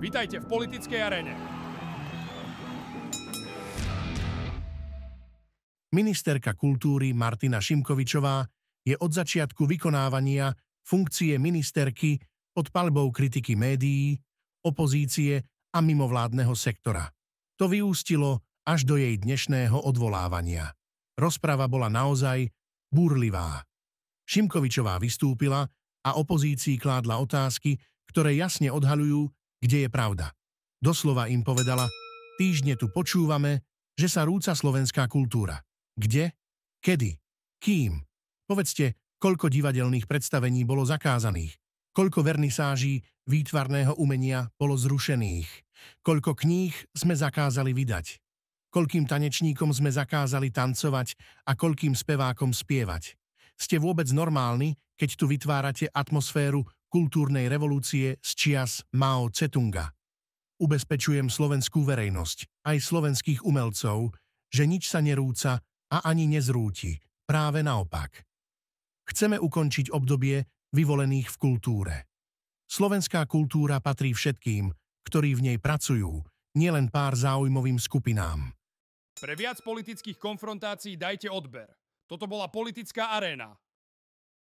Vítajte v politickej arene. Ministerka kultúry Martina Šimkovičová je od začiatku vykonávania funkcie ministerky pod palbou kritiky médií, opozície a mimovládneho sektora. To vyústilo až do jej dnešného odvolávania. Rozprava bola naozaj búrlivá. Šimkovičová vystúpila a opozícii kládla otázky, ktoré jasne odhalujú kde je pravda. Doslova im povedala, týždne tu počúvame, že sa rúca slovenská kultúra. Kde? Kedy? Kým? Povedzte, koľko divadelných predstavení bolo zakázaných, koľko vernisáží výtvarného umenia bolo zrušených, koľko kníh sme zakázali vydať, koľkým tanečníkom sme zakázali tancovať a koľkým spevákom spievať. Ste vôbec normálni, keď tu vytvárate atmosféru kultúrnej revolúcie z čias Mao Cetunga. Ubezpečujem slovenskú verejnosť, aj slovenských umelcov, že nič sa nerúca a ani nezrúti, práve naopak. Chceme ukončiť obdobie vyvolených v kultúre. Slovenská kultúra patrí všetkým, ktorí v nej pracujú, nielen pár záujmovým skupinám. Pre viac politických konfrontácií dajte odber. Toto bola politická aréna.